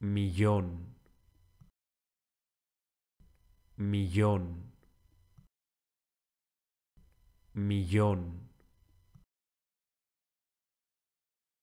millón, millón, millón.